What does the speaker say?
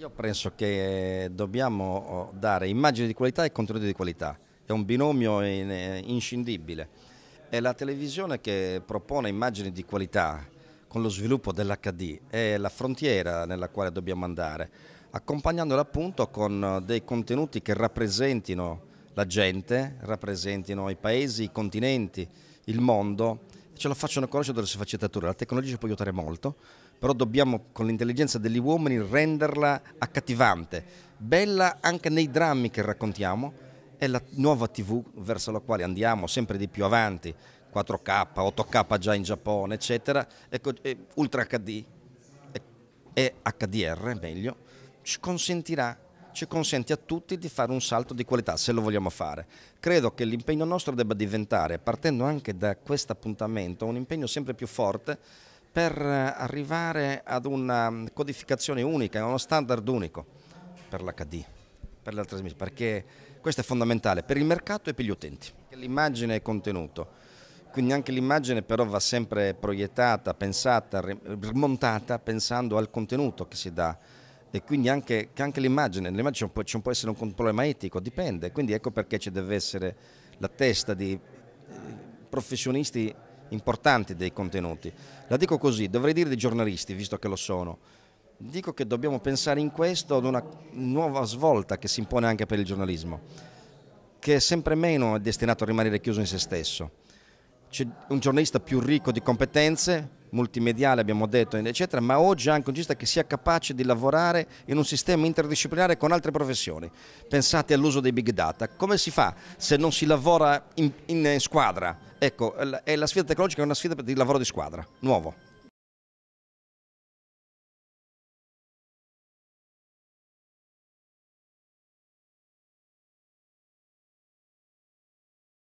Io penso che dobbiamo oh, dare immagini di qualità e contenuti di qualità, è un binomio eh, inscindibile. È la televisione che propone immagini di qualità con lo sviluppo dell'HD, è la frontiera nella quale dobbiamo andare, accompagnandola appunto con eh, dei contenuti che rappresentino la gente, rappresentino i paesi, i continenti, il mondo ce la facciano conoscere delle sfaccettature. La tecnologia ci può aiutare molto, però dobbiamo con l'intelligenza degli uomini renderla accattivante, bella anche nei drammi che raccontiamo. È la nuova TV verso la quale andiamo sempre di più avanti, 4K, 8K già in Giappone, eccetera, ecco, Ultra HD e HDR meglio, ci consentirà ci consente a tutti di fare un salto di qualità se lo vogliamo fare. Credo che l'impegno nostro debba diventare, partendo anche da questo appuntamento, un impegno sempre più forte per arrivare ad una codificazione unica, a uno standard unico per l'HD, per la trasmissione, perché questo è fondamentale per il mercato e per gli utenti. L'immagine è contenuto, quindi anche l'immagine però va sempre proiettata, pensata, rimontata pensando al contenuto che si dà e quindi anche, anche l'immagine, nell'immagine ci, ci può, essere un problema etico, dipende, quindi ecco perché ci deve essere la testa di eh, professionisti importanti dei contenuti. La dico così, dovrei dire di giornalisti, visto che lo sono, dico che dobbiamo pensare in questo ad una nuova svolta che si impone anche per il giornalismo, che è sempre meno destinato a rimanere chiuso in se stesso. C'è un giornalista più ricco di competenze, multimediale, abbiamo detto, eccetera, ma oggi anche un regista che sia capace di lavorare in un sistema interdisciplinare con altre professioni. Pensate all'uso dei big data, come si fa se non si lavora in, in, squadra? Ecco, è la sfida tecnologica è una sfida di lavoro di squadra, nuovo.